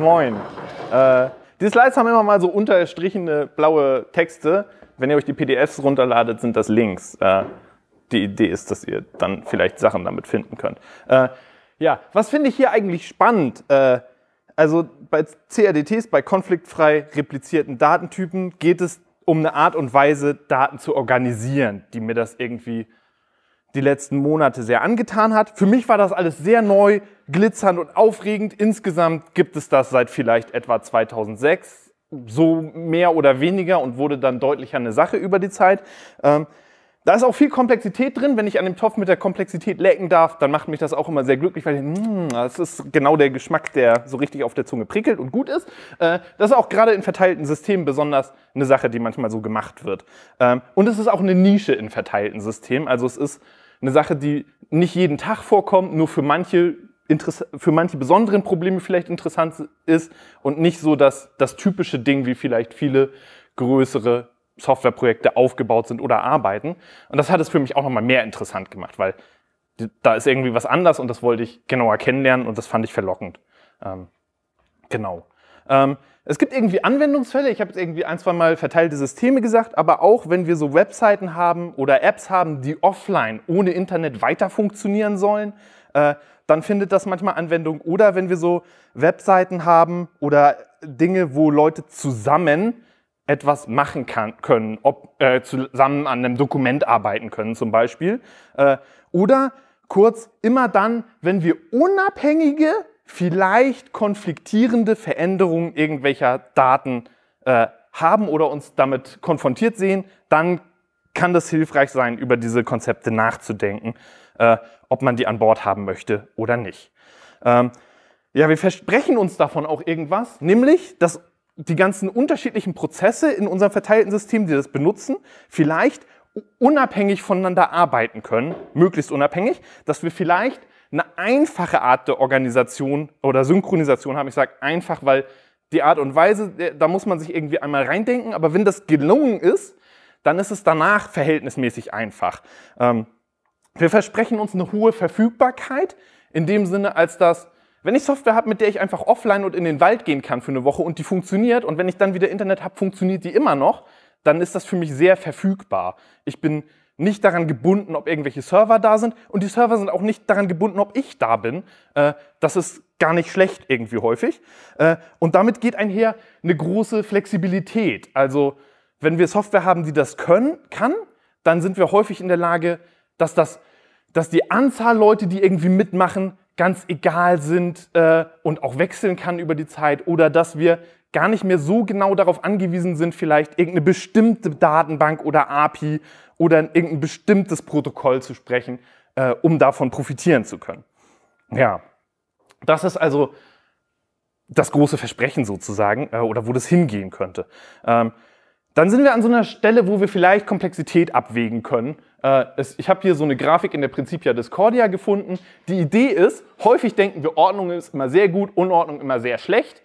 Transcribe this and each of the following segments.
Moin. Äh, die Slides haben immer mal so unterstrichene blaue Texte. Wenn ihr euch die PDFs runterladet, sind das Links. Äh, die Idee ist, dass ihr dann vielleicht Sachen damit finden könnt. Äh, ja, was finde ich hier eigentlich spannend? Äh, also bei CRDTs, bei konfliktfrei replizierten Datentypen, geht es um eine Art und Weise, Daten zu organisieren, die mir das irgendwie die letzten Monate sehr angetan hat. Für mich war das alles sehr neu, glitzernd und aufregend. Insgesamt gibt es das seit vielleicht etwa 2006, so mehr oder weniger und wurde dann deutlicher eine Sache über die Zeit. Ähm, da ist auch viel Komplexität drin. Wenn ich an dem Topf mit der Komplexität lecken darf, dann macht mich das auch immer sehr glücklich, weil ich, mh, hm, das ist genau der Geschmack, der so richtig auf der Zunge prickelt und gut ist. Äh, das ist auch gerade in verteilten Systemen besonders eine Sache, die manchmal so gemacht wird. Ähm, und es ist auch eine Nische in verteilten Systemen. Also es ist eine Sache, die nicht jeden Tag vorkommt, nur für manche, für manche besonderen Probleme vielleicht interessant ist und nicht so das, das typische Ding, wie vielleicht viele größere Softwareprojekte aufgebaut sind oder arbeiten. Und das hat es für mich auch nochmal mehr interessant gemacht, weil da ist irgendwie was anders und das wollte ich genauer kennenlernen und das fand ich verlockend. Ähm, genau. Ähm, es gibt irgendwie Anwendungsfälle, ich habe jetzt irgendwie ein, zwei Mal verteilte Systeme gesagt, aber auch wenn wir so Webseiten haben oder Apps haben, die offline ohne Internet weiter funktionieren sollen, äh, dann findet das manchmal Anwendung. Oder wenn wir so Webseiten haben oder Dinge, wo Leute zusammen etwas machen kann, können, ob äh, zusammen an einem Dokument arbeiten können zum Beispiel. Äh, oder kurz immer dann, wenn wir unabhängige vielleicht konfliktierende Veränderungen irgendwelcher Daten äh, haben oder uns damit konfrontiert sehen, dann kann das hilfreich sein, über diese Konzepte nachzudenken, äh, ob man die an Bord haben möchte oder nicht. Ähm, ja, wir versprechen uns davon auch irgendwas, nämlich, dass die ganzen unterschiedlichen Prozesse in unserem verteilten System, die das benutzen, vielleicht unabhängig voneinander arbeiten können, möglichst unabhängig, dass wir vielleicht eine einfache Art der Organisation oder Synchronisation haben. Ich sage einfach, weil die Art und Weise, da muss man sich irgendwie einmal reindenken, aber wenn das gelungen ist, dann ist es danach verhältnismäßig einfach. Ähm, wir versprechen uns eine hohe Verfügbarkeit, in dem Sinne, als dass, wenn ich Software habe, mit der ich einfach offline und in den Wald gehen kann für eine Woche und die funktioniert und wenn ich dann wieder Internet habe, funktioniert die immer noch, dann ist das für mich sehr verfügbar. Ich bin nicht daran gebunden, ob irgendwelche Server da sind und die Server sind auch nicht daran gebunden, ob ich da bin. Äh, das ist gar nicht schlecht irgendwie häufig. Äh, und damit geht einher eine große Flexibilität. Also wenn wir Software haben, die das können, kann, dann sind wir häufig in der Lage, dass, das, dass die Anzahl Leute, die irgendwie mitmachen, ganz egal sind äh, und auch wechseln kann über die Zeit oder dass wir gar nicht mehr so genau darauf angewiesen sind, vielleicht irgendeine bestimmte Datenbank oder API oder irgendein bestimmtes Protokoll zu sprechen, äh, um davon profitieren zu können. Ja, das ist also das große Versprechen sozusagen äh, oder wo das hingehen könnte. Ähm, dann sind wir an so einer Stelle, wo wir vielleicht Komplexität abwägen können. Äh, es, ich habe hier so eine Grafik in der Principia Discordia gefunden. Die Idee ist, häufig denken wir, Ordnung ist immer sehr gut, Unordnung immer sehr schlecht.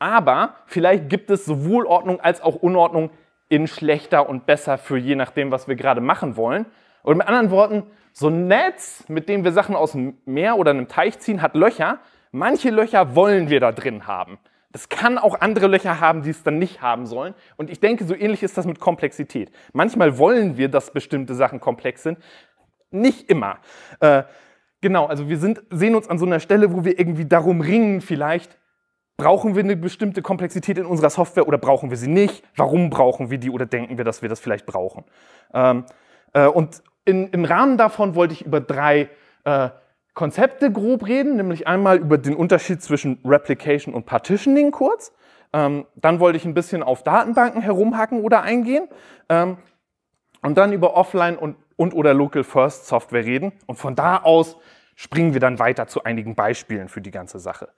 Aber vielleicht gibt es sowohl Ordnung als auch Unordnung in schlechter und besser für je nachdem, was wir gerade machen wollen. Und mit anderen Worten, so ein Netz, mit dem wir Sachen aus dem Meer oder einem Teich ziehen, hat Löcher. Manche Löcher wollen wir da drin haben. Das kann auch andere Löcher haben, die es dann nicht haben sollen. Und ich denke, so ähnlich ist das mit Komplexität. Manchmal wollen wir, dass bestimmte Sachen komplex sind. Nicht immer. Äh, genau, also wir sind, sehen uns an so einer Stelle, wo wir irgendwie darum ringen, vielleicht brauchen wir eine bestimmte Komplexität in unserer Software oder brauchen wir sie nicht? Warum brauchen wir die oder denken wir, dass wir das vielleicht brauchen? Ähm, äh, und in, im Rahmen davon wollte ich über drei äh, Konzepte grob reden, nämlich einmal über den Unterschied zwischen Replication und Partitioning kurz. Ähm, dann wollte ich ein bisschen auf Datenbanken herumhacken oder eingehen. Ähm, und dann über Offline und, und oder Local First Software reden. Und von da aus springen wir dann weiter zu einigen Beispielen für die ganze Sache.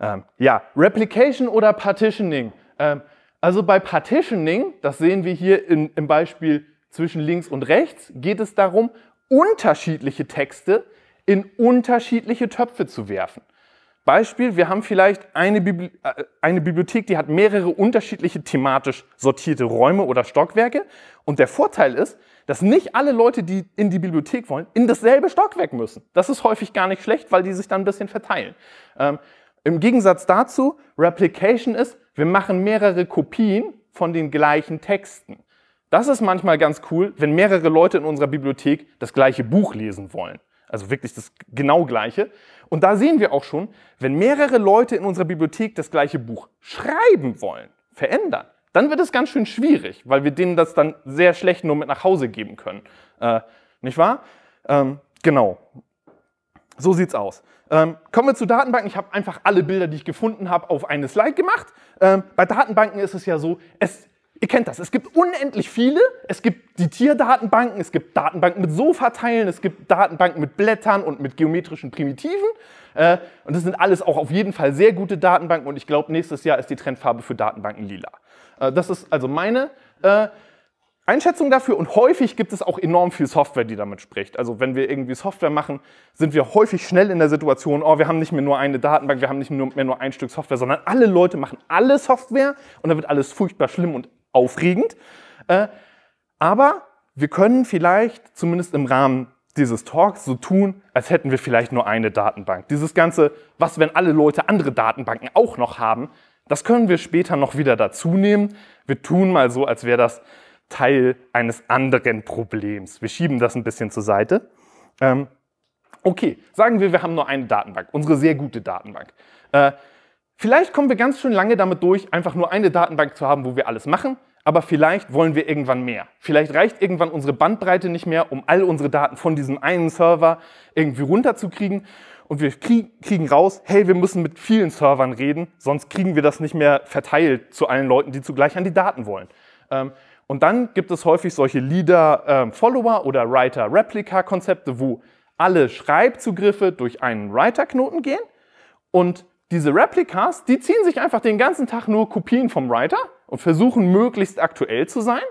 Ähm, ja, Replication oder Partitioning. Ähm, also bei Partitioning, das sehen wir hier in, im Beispiel zwischen links und rechts, geht es darum, unterschiedliche Texte in unterschiedliche Töpfe zu werfen. Beispiel, wir haben vielleicht eine, Bibli äh, eine Bibliothek, die hat mehrere unterschiedliche thematisch sortierte Räume oder Stockwerke. Und der Vorteil ist, dass nicht alle Leute, die in die Bibliothek wollen, in dasselbe Stockwerk müssen. Das ist häufig gar nicht schlecht, weil die sich dann ein bisschen verteilen. Ähm, im Gegensatz dazu, Replication ist, wir machen mehrere Kopien von den gleichen Texten. Das ist manchmal ganz cool, wenn mehrere Leute in unserer Bibliothek das gleiche Buch lesen wollen. Also wirklich das genau gleiche. Und da sehen wir auch schon, wenn mehrere Leute in unserer Bibliothek das gleiche Buch schreiben wollen, verändern, dann wird es ganz schön schwierig, weil wir denen das dann sehr schlecht nur mit nach Hause geben können. Äh, nicht wahr? Ähm, genau. So sieht's aus. Ähm, kommen wir zu Datenbanken. Ich habe einfach alle Bilder, die ich gefunden habe, auf eine Slide gemacht. Ähm, bei Datenbanken ist es ja so, es, ihr kennt das, es gibt unendlich viele. Es gibt die Tierdatenbanken, es gibt Datenbanken mit Sofateilen, es gibt Datenbanken mit Blättern und mit geometrischen Primitiven. Äh, und das sind alles auch auf jeden Fall sehr gute Datenbanken. Und ich glaube, nächstes Jahr ist die Trendfarbe für Datenbanken lila. Äh, das ist also meine. Äh, Einschätzung dafür und häufig gibt es auch enorm viel Software, die damit spricht. Also wenn wir irgendwie Software machen, sind wir häufig schnell in der Situation, oh, wir haben nicht mehr nur eine Datenbank, wir haben nicht mehr nur ein Stück Software, sondern alle Leute machen alle Software und dann wird alles furchtbar schlimm und aufregend. Äh, aber wir können vielleicht zumindest im Rahmen dieses Talks so tun, als hätten wir vielleicht nur eine Datenbank. Dieses ganze, was wenn alle Leute andere Datenbanken auch noch haben, das können wir später noch wieder dazu nehmen. Wir tun mal so, als wäre das Teil eines anderen Problems. Wir schieben das ein bisschen zur Seite. Ähm, okay, sagen wir, wir haben nur eine Datenbank, unsere sehr gute Datenbank. Äh, vielleicht kommen wir ganz schön lange damit durch, einfach nur eine Datenbank zu haben, wo wir alles machen. Aber vielleicht wollen wir irgendwann mehr. Vielleicht reicht irgendwann unsere Bandbreite nicht mehr, um all unsere Daten von diesem einen Server irgendwie runterzukriegen. Und wir kriegen raus, hey, wir müssen mit vielen Servern reden, sonst kriegen wir das nicht mehr verteilt zu allen Leuten, die zugleich an die Daten wollen. Ähm, und dann gibt es häufig solche Leader-Follower- oder Writer-Replica-Konzepte, wo alle Schreibzugriffe durch einen Writer-Knoten gehen und diese Replikas, die ziehen sich einfach den ganzen Tag nur Kopien vom Writer und versuchen möglichst aktuell zu sein.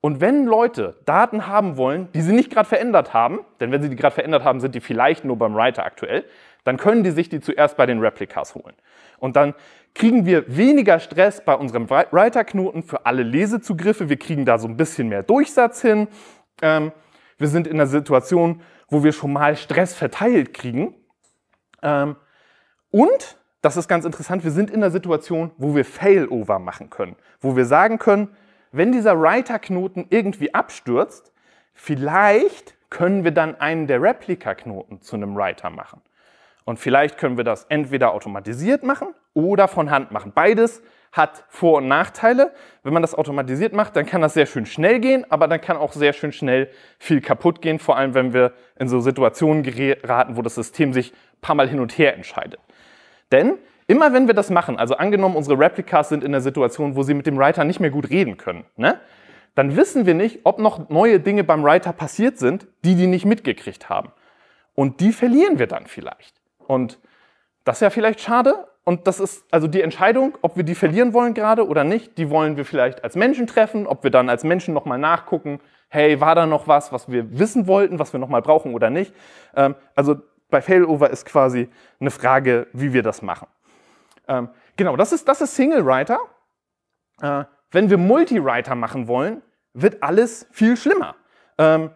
Und wenn Leute Daten haben wollen, die sie nicht gerade verändert haben, denn wenn sie die gerade verändert haben, sind die vielleicht nur beim Writer aktuell, dann können die sich die zuerst bei den Replikas holen. Und dann kriegen wir weniger Stress bei unserem Writer-Knoten für alle Lesezugriffe. Wir kriegen da so ein bisschen mehr Durchsatz hin. Ähm, wir sind in einer Situation, wo wir schon mal Stress verteilt kriegen. Ähm, und, das ist ganz interessant, wir sind in einer Situation, wo wir Failover machen können. Wo wir sagen können, wenn dieser Writer-Knoten irgendwie abstürzt, vielleicht können wir dann einen der Replika-Knoten zu einem Writer machen. Und vielleicht können wir das entweder automatisiert machen oder von Hand machen. Beides hat Vor- und Nachteile. Wenn man das automatisiert macht, dann kann das sehr schön schnell gehen, aber dann kann auch sehr schön schnell viel kaputt gehen, vor allem wenn wir in so Situationen geraten, wo das System sich ein paar Mal hin und her entscheidet. Denn immer wenn wir das machen, also angenommen, unsere Replikas sind in der Situation, wo sie mit dem Writer nicht mehr gut reden können, ne? dann wissen wir nicht, ob noch neue Dinge beim Writer passiert sind, die die nicht mitgekriegt haben. Und die verlieren wir dann vielleicht. Und das ist ja vielleicht schade. Und das ist also die Entscheidung, ob wir die verlieren wollen gerade oder nicht, die wollen wir vielleicht als Menschen treffen, ob wir dann als Menschen nochmal nachgucken, hey, war da noch was, was wir wissen wollten, was wir nochmal brauchen oder nicht. Ähm, also bei Failover ist quasi eine Frage, wie wir das machen. Ähm, genau, das ist, das ist Single Writer. Äh, wenn wir Multi-Writer machen wollen, wird alles viel schlimmer. Ähm,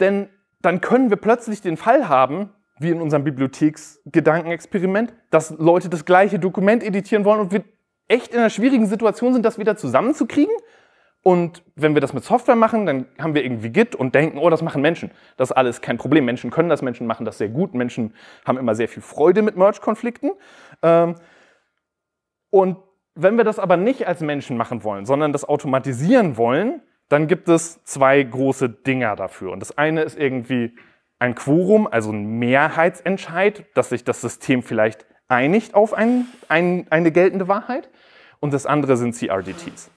denn dann können wir plötzlich den Fall haben, wie in unserem Bibliotheksgedankenexperiment, dass Leute das gleiche Dokument editieren wollen und wir echt in einer schwierigen Situation sind, das wieder zusammenzukriegen. Und wenn wir das mit Software machen, dann haben wir irgendwie Git und denken, oh, das machen Menschen. Das ist alles kein Problem. Menschen können das, Menschen machen das sehr gut. Menschen haben immer sehr viel Freude mit Merge-Konflikten. Ähm, und wenn wir das aber nicht als Menschen machen wollen, sondern das automatisieren wollen, dann gibt es zwei große Dinger dafür. Und das eine ist irgendwie ein Quorum, also ein Mehrheitsentscheid, dass sich das System vielleicht einigt auf ein, ein, eine geltende Wahrheit. Und das andere sind CRDTs.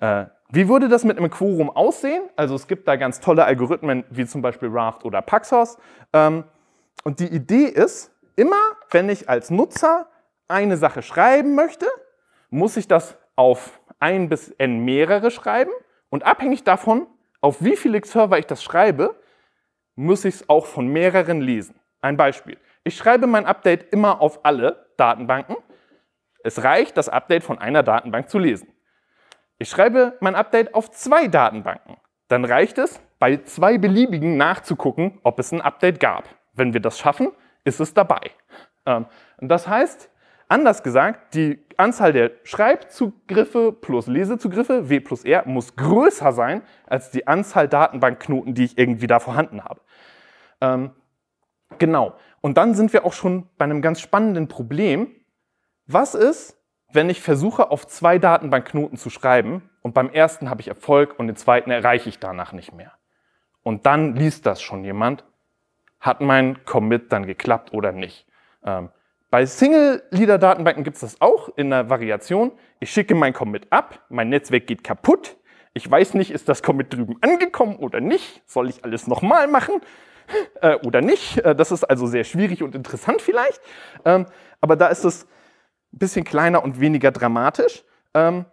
Äh, wie würde das mit einem Quorum aussehen? Also es gibt da ganz tolle Algorithmen wie zum Beispiel Raft oder Paxos. Ähm, und die Idee ist, immer wenn ich als Nutzer eine Sache schreiben möchte, muss ich das auf ein bis n mehrere schreiben und abhängig davon, auf wie viele Server ich das schreibe, muss ich es auch von mehreren lesen. Ein Beispiel. Ich schreibe mein Update immer auf alle Datenbanken. Es reicht, das Update von einer Datenbank zu lesen. Ich schreibe mein Update auf zwei Datenbanken. Dann reicht es, bei zwei beliebigen nachzugucken, ob es ein Update gab. Wenn wir das schaffen, ist es dabei. Ähm, das heißt, Anders gesagt, die Anzahl der Schreibzugriffe plus Lesezugriffe, W plus R, muss größer sein als die Anzahl Datenbankknoten, die ich irgendwie da vorhanden habe. Ähm, genau. Und dann sind wir auch schon bei einem ganz spannenden Problem. Was ist, wenn ich versuche, auf zwei Datenbankknoten zu schreiben und beim ersten habe ich Erfolg und den zweiten erreiche ich danach nicht mehr? Und dann liest das schon jemand. Hat mein Commit dann geklappt oder nicht? Ähm, bei Single-Leader-Datenbanken gibt es das auch in einer Variation. Ich schicke mein Commit ab, mein Netzwerk geht kaputt. Ich weiß nicht, ist das Commit drüben angekommen oder nicht? Soll ich alles nochmal machen äh, oder nicht? Äh, das ist also sehr schwierig und interessant vielleicht. Ähm, aber da ist es ein bisschen kleiner und weniger dramatisch. Ähm,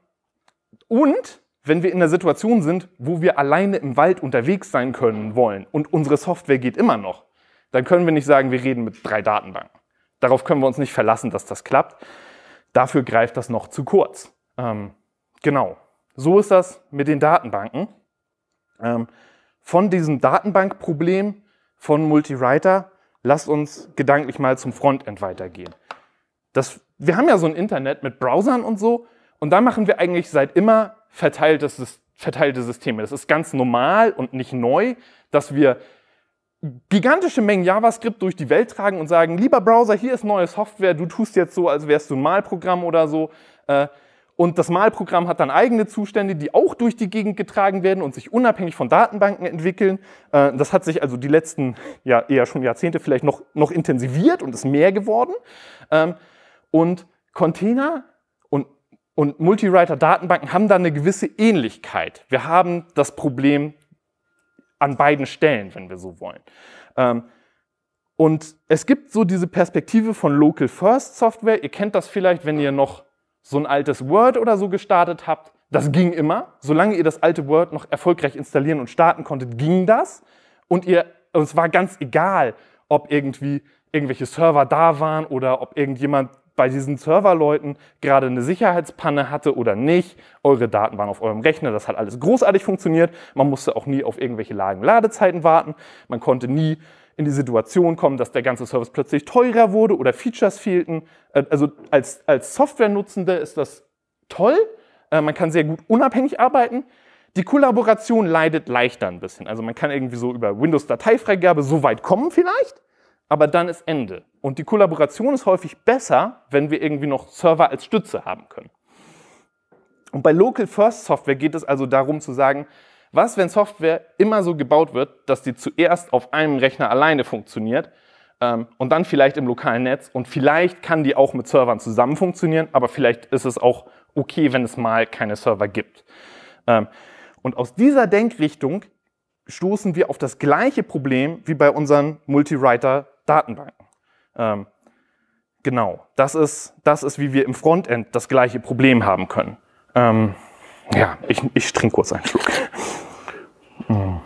und wenn wir in einer Situation sind, wo wir alleine im Wald unterwegs sein können wollen und unsere Software geht immer noch, dann können wir nicht sagen, wir reden mit drei Datenbanken. Darauf können wir uns nicht verlassen, dass das klappt. Dafür greift das noch zu kurz. Ähm, genau. So ist das mit den Datenbanken. Ähm, von diesem Datenbankproblem von Multiwriter lasst uns gedanklich mal zum Frontend weitergehen. Das, wir haben ja so ein Internet mit Browsern und so, und da machen wir eigentlich seit immer verteilte Systeme. Das ist ganz normal und nicht neu, dass wir gigantische Mengen JavaScript durch die Welt tragen und sagen, lieber Browser, hier ist neue Software, du tust jetzt so, als wärst du ein Malprogramm oder so. Äh, und das Malprogramm hat dann eigene Zustände, die auch durch die Gegend getragen werden und sich unabhängig von Datenbanken entwickeln. Äh, das hat sich also die letzten, ja eher schon Jahrzehnte vielleicht noch, noch intensiviert und ist mehr geworden. Ähm, und Container und, und Multi-Writer-Datenbanken haben da eine gewisse Ähnlichkeit. Wir haben das Problem an beiden Stellen, wenn wir so wollen. Ähm, und es gibt so diese Perspektive von Local First Software. Ihr kennt das vielleicht, wenn ihr noch so ein altes Word oder so gestartet habt. Das ging immer. Solange ihr das alte Word noch erfolgreich installieren und starten konntet, ging das. Und ihr, es war ganz egal, ob irgendwie irgendwelche Server da waren oder ob irgendjemand bei diesen Serverleuten gerade eine Sicherheitspanne hatte oder nicht. Eure Daten waren auf eurem Rechner, das hat alles großartig funktioniert. Man musste auch nie auf irgendwelche Lagen Ladezeiten warten. Man konnte nie in die Situation kommen, dass der ganze Service plötzlich teurer wurde oder Features fehlten. Äh, also als, als Software-Nutzende ist das toll. Äh, man kann sehr gut unabhängig arbeiten. Die Kollaboration leidet leichter ein bisschen. Also man kann irgendwie so über Windows-Dateifreigabe so weit kommen vielleicht aber dann ist Ende. Und die Kollaboration ist häufig besser, wenn wir irgendwie noch Server als Stütze haben können. Und bei Local First Software geht es also darum zu sagen, was, wenn Software immer so gebaut wird, dass die zuerst auf einem Rechner alleine funktioniert ähm, und dann vielleicht im lokalen Netz und vielleicht kann die auch mit Servern zusammen funktionieren, aber vielleicht ist es auch okay, wenn es mal keine Server gibt. Ähm, und aus dieser Denkrichtung stoßen wir auf das gleiche Problem wie bei unseren Multi-Writer Datenbanken. Ähm, genau, das ist, das ist, wie wir im Frontend das gleiche Problem haben können. Ähm, ja, ich, ich trinke kurz einen Schluck. Mm.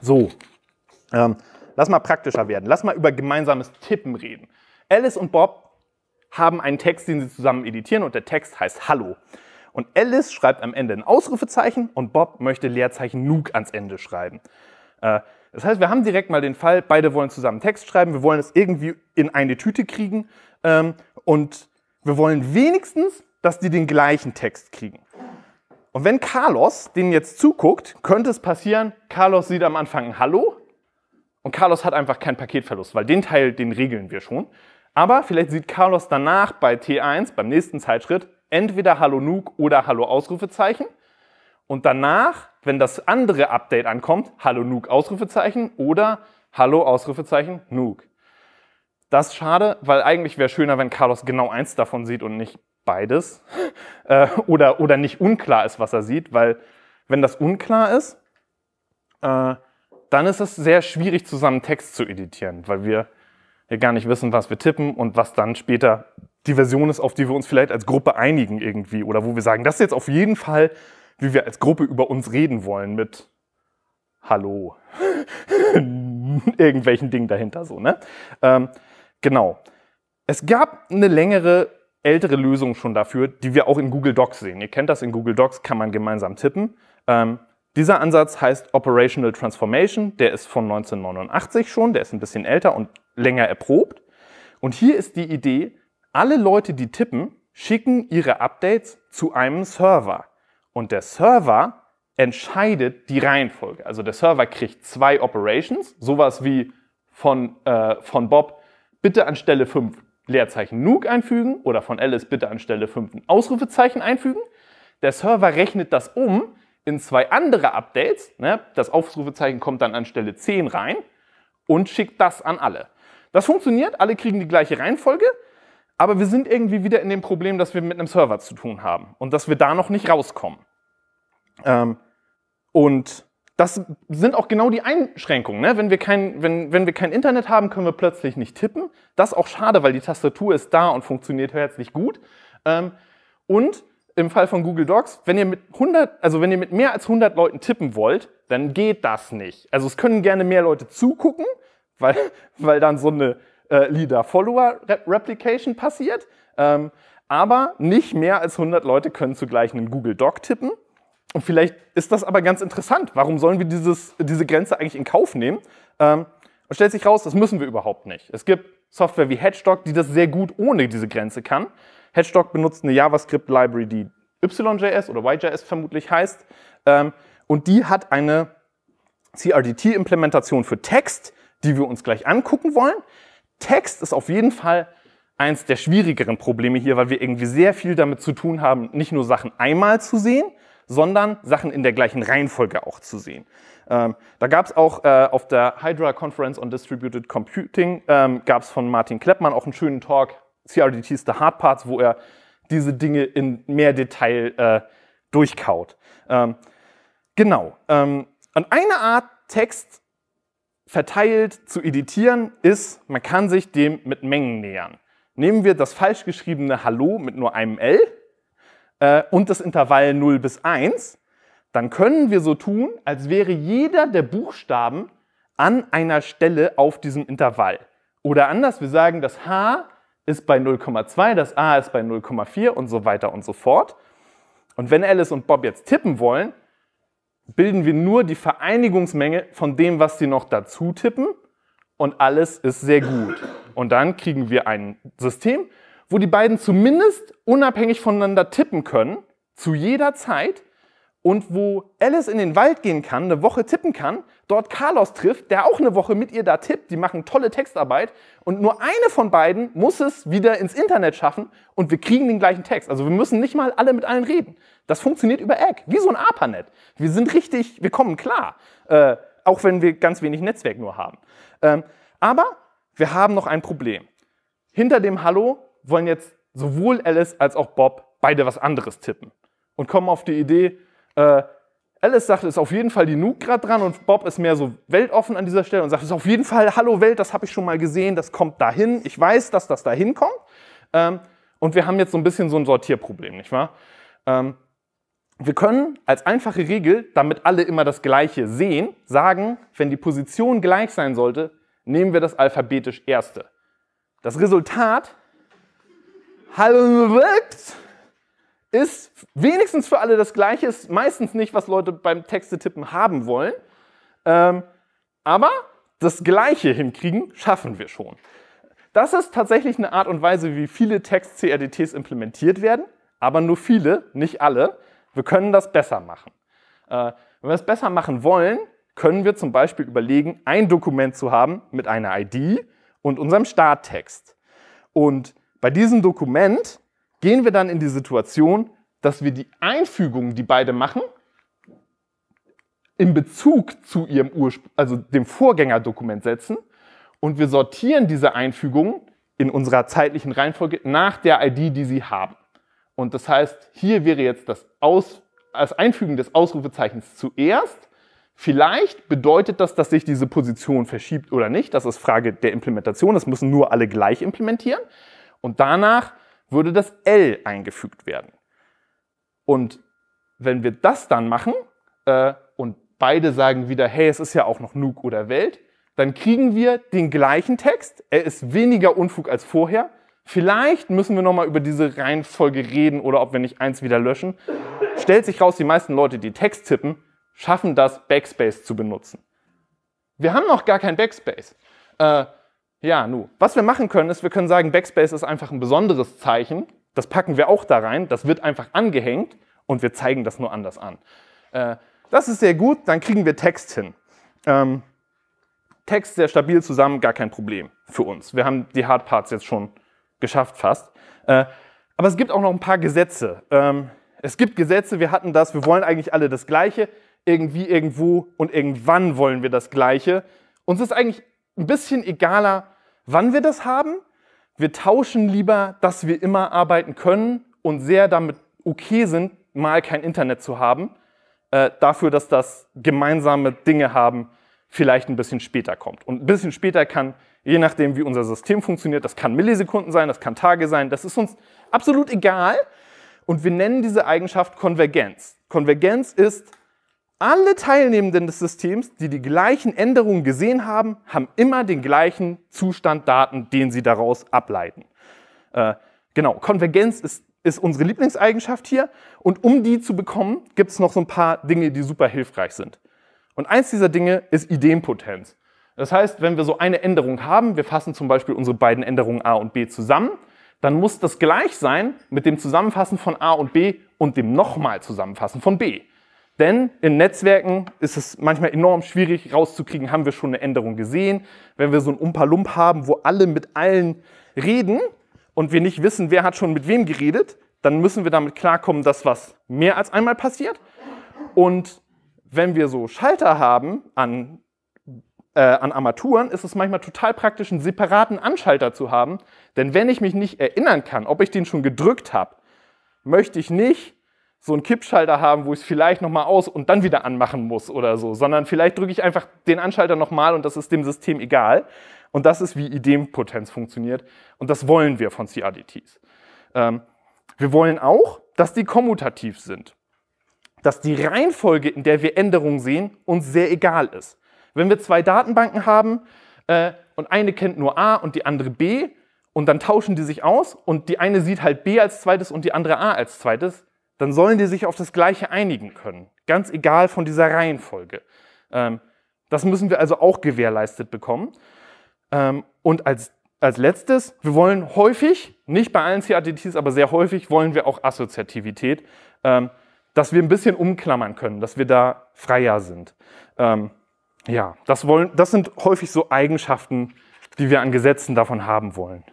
So, ähm, lass mal praktischer werden. Lass mal über gemeinsames Tippen reden. Alice und Bob haben einen Text, den sie zusammen editieren und der Text heißt Hallo. Und Alice schreibt am Ende ein Ausrufezeichen und Bob möchte Leerzeichen Nuke ans Ende schreiben. Äh, das heißt, wir haben direkt mal den Fall, beide wollen zusammen Text schreiben, wir wollen es irgendwie in eine Tüte kriegen ähm, und wir wollen wenigstens, dass die den gleichen Text kriegen. Und wenn Carlos den jetzt zuguckt, könnte es passieren, Carlos sieht am Anfang ein Hallo und Carlos hat einfach keinen Paketverlust, weil den Teil, den regeln wir schon. Aber vielleicht sieht Carlos danach bei T1, beim nächsten Zeitschritt, entweder Hallo Nuke oder Hallo Ausrufezeichen. Und danach wenn das andere Update ankommt, hallo Nuke Ausrufezeichen oder hallo Ausrufezeichen Nuke. Das ist schade, weil eigentlich wäre schöner, wenn Carlos genau eins davon sieht und nicht beides. Äh, oder, oder nicht unklar ist, was er sieht, weil wenn das unklar ist, äh, dann ist es sehr schwierig, zusammen Text zu editieren, weil wir ja gar nicht wissen, was wir tippen und was dann später die Version ist, auf die wir uns vielleicht als Gruppe einigen irgendwie oder wo wir sagen, das ist jetzt auf jeden Fall wie wir als Gruppe über uns reden wollen mit Hallo, irgendwelchen Dingen dahinter so, ne? Ähm, genau. Es gab eine längere, ältere Lösung schon dafür, die wir auch in Google Docs sehen. Ihr kennt das, in Google Docs kann man gemeinsam tippen. Ähm, dieser Ansatz heißt Operational Transformation, der ist von 1989 schon, der ist ein bisschen älter und länger erprobt. Und hier ist die Idee, alle Leute, die tippen, schicken ihre Updates zu einem Server. Und der Server entscheidet die Reihenfolge. Also der Server kriegt zwei Operations, sowas wie von, äh, von Bob, bitte anstelle 5 Leerzeichen Nuke einfügen oder von Alice bitte anstelle 5 ein Ausrufezeichen einfügen. Der Server rechnet das um in zwei andere Updates. Ne? Das Ausrufezeichen kommt dann anstelle 10 rein und schickt das an alle. Das funktioniert, alle kriegen die gleiche Reihenfolge, aber wir sind irgendwie wieder in dem Problem, dass wir mit einem Server zu tun haben und dass wir da noch nicht rauskommen. Ähm, und das sind auch genau die Einschränkungen. Ne? Wenn, wir kein, wenn, wenn wir kein Internet haben, können wir plötzlich nicht tippen. Das ist auch schade, weil die Tastatur ist da und funktioniert herzlich gut. Ähm, und im Fall von Google Docs, wenn ihr mit 100, also wenn ihr mit mehr als 100 Leuten tippen wollt, dann geht das nicht. Also es können gerne mehr Leute zugucken, weil, weil dann so eine äh, Leader-Follower-Replication passiert. Ähm, aber nicht mehr als 100 Leute können zugleich einen Google Doc tippen. Und vielleicht ist das aber ganz interessant. Warum sollen wir dieses, diese Grenze eigentlich in Kauf nehmen? Ähm, und stellt sich raus, das müssen wir überhaupt nicht. Es gibt Software wie Hedgehog, die das sehr gut ohne diese Grenze kann. Hedgehog benutzt eine JavaScript-Library, die YJS oder YJS vermutlich heißt. Ähm, und die hat eine CRDT-Implementation für Text, die wir uns gleich angucken wollen. Text ist auf jeden Fall eins der schwierigeren Probleme hier, weil wir irgendwie sehr viel damit zu tun haben, nicht nur Sachen einmal zu sehen, sondern Sachen in der gleichen Reihenfolge auch zu sehen. Ähm, da gab es auch äh, auf der Hydra Conference on Distributed Computing, ähm, gab es von Martin Kleppmann auch einen schönen Talk, CRDTs the Hard Parts, wo er diese Dinge in mehr Detail äh, durchkaut. Ähm, genau. und ähm, eine Art Text Verteilt zu editieren ist, man kann sich dem mit Mengen nähern. Nehmen wir das falsch geschriebene Hallo mit nur einem L äh, und das Intervall 0 bis 1, dann können wir so tun, als wäre jeder der Buchstaben an einer Stelle auf diesem Intervall. Oder anders, wir sagen, das H ist bei 0,2, das A ist bei 0,4 und so weiter und so fort. Und wenn Alice und Bob jetzt tippen wollen, bilden wir nur die Vereinigungsmenge von dem, was sie noch dazu tippen und alles ist sehr gut. Und dann kriegen wir ein System, wo die beiden zumindest unabhängig voneinander tippen können, zu jeder Zeit und wo Alice in den Wald gehen kann, eine Woche tippen kann, dort Carlos trifft, der auch eine Woche mit ihr da tippt. Die machen tolle Textarbeit und nur eine von beiden muss es wieder ins Internet schaffen und wir kriegen den gleichen Text. Also wir müssen nicht mal alle mit allen reden. Das funktioniert über Egg, wie so ein ARPANET. Wir sind richtig, wir kommen klar, äh, auch wenn wir ganz wenig Netzwerk nur haben. Ähm, aber wir haben noch ein Problem. Hinter dem Hallo wollen jetzt sowohl Alice als auch Bob beide was anderes tippen und kommen auf die Idee, äh, Alice sagt, ist auf jeden Fall die Nuke gerade dran und Bob ist mehr so weltoffen an dieser Stelle und sagt, ist auf jeden Fall, hallo Welt, das habe ich schon mal gesehen, das kommt dahin, ich weiß, dass das dahin kommt. Ähm, und wir haben jetzt so ein bisschen so ein Sortierproblem, nicht wahr? Ähm, wir können als einfache Regel, damit alle immer das Gleiche sehen, sagen, wenn die Position gleich sein sollte, nehmen wir das alphabetisch Erste. Das Resultat, hallo Welt, ist wenigstens für alle das Gleiche, ist meistens nicht, was Leute beim Texte-Tippen haben wollen. Ähm, aber das Gleiche hinkriegen, schaffen wir schon. Das ist tatsächlich eine Art und Weise, wie viele Text-CRDTs implementiert werden, aber nur viele, nicht alle. Wir können das besser machen. Äh, wenn wir es besser machen wollen, können wir zum Beispiel überlegen, ein Dokument zu haben mit einer ID und unserem Starttext. Und bei diesem Dokument gehen wir dann in die Situation, dass wir die Einfügung, die beide machen, in Bezug zu ihrem Urspr also dem Vorgängerdokument setzen und wir sortieren diese Einfügungen in unserer zeitlichen Reihenfolge nach der ID, die sie haben. Und das heißt, hier wäre jetzt das, Aus das Einfügen des Ausrufezeichens zuerst. Vielleicht bedeutet das, dass sich diese Position verschiebt oder nicht. Das ist Frage der Implementation. Das müssen nur alle gleich implementieren. Und danach würde das L eingefügt werden. Und wenn wir das dann machen äh, und beide sagen wieder, hey, es ist ja auch noch Nuke oder Welt, dann kriegen wir den gleichen Text. Er ist weniger Unfug als vorher. Vielleicht müssen wir nochmal über diese Reihenfolge reden oder ob wir nicht eins wieder löschen. Stellt sich raus, die meisten Leute, die Text tippen, schaffen das, Backspace zu benutzen. Wir haben noch gar kein Backspace. Äh, ja, nu. Was wir machen können, ist, wir können sagen, Backspace ist einfach ein besonderes Zeichen. Das packen wir auch da rein. Das wird einfach angehängt und wir zeigen das nur anders an. Äh, das ist sehr gut, dann kriegen wir Text hin. Ähm, Text sehr stabil zusammen, gar kein Problem für uns. Wir haben die Hard Parts jetzt schon geschafft fast. Äh, aber es gibt auch noch ein paar Gesetze. Ähm, es gibt Gesetze, wir hatten das, wir wollen eigentlich alle das Gleiche. Irgendwie, irgendwo und irgendwann wollen wir das Gleiche. Uns ist eigentlich ein bisschen egaler, Wann wir das haben? Wir tauschen lieber, dass wir immer arbeiten können und sehr damit okay sind, mal kein Internet zu haben, äh, dafür, dass das gemeinsame Dinge haben vielleicht ein bisschen später kommt. Und ein bisschen später kann, je nachdem, wie unser System funktioniert, das kann Millisekunden sein, das kann Tage sein, das ist uns absolut egal. Und wir nennen diese Eigenschaft Konvergenz. Konvergenz ist, alle Teilnehmenden des Systems, die die gleichen Änderungen gesehen haben, haben immer den gleichen Zustand Daten, den sie daraus ableiten. Äh, genau, Konvergenz ist, ist unsere Lieblingseigenschaft hier. Und um die zu bekommen, gibt es noch so ein paar Dinge, die super hilfreich sind. Und eins dieser Dinge ist Ideenpotenz. Das heißt, wenn wir so eine Änderung haben, wir fassen zum Beispiel unsere beiden Änderungen A und B zusammen, dann muss das gleich sein mit dem Zusammenfassen von A und B und dem nochmal Zusammenfassen von B. Denn in Netzwerken ist es manchmal enorm schwierig rauszukriegen, haben wir schon eine Änderung gesehen. Wenn wir so ein Umpa-Lump haben, wo alle mit allen reden und wir nicht wissen, wer hat schon mit wem geredet, dann müssen wir damit klarkommen, dass was mehr als einmal passiert. Und wenn wir so Schalter haben an, äh, an Armaturen, ist es manchmal total praktisch, einen separaten Anschalter zu haben. Denn wenn ich mich nicht erinnern kann, ob ich den schon gedrückt habe, möchte ich nicht so einen Kippschalter haben, wo ich es vielleicht nochmal aus und dann wieder anmachen muss oder so, sondern vielleicht drücke ich einfach den Anschalter nochmal und das ist dem System egal. Und das ist, wie Ideenpotenz funktioniert. Und das wollen wir von CRDTs. Ähm, wir wollen auch, dass die kommutativ sind. Dass die Reihenfolge, in der wir Änderungen sehen, uns sehr egal ist. Wenn wir zwei Datenbanken haben äh, und eine kennt nur A und die andere B und dann tauschen die sich aus und die eine sieht halt B als zweites und die andere A als zweites, dann sollen die sich auf das Gleiche einigen können. Ganz egal von dieser Reihenfolge. Ähm, das müssen wir also auch gewährleistet bekommen. Ähm, und als, als letztes, wir wollen häufig, nicht bei allen CATTs, aber sehr häufig, wollen wir auch Assoziativität, ähm, dass wir ein bisschen umklammern können, dass wir da freier sind. ja, das, wollen, das sind häufig so Eigenschaften, die wir an Gesetzen davon haben wollen.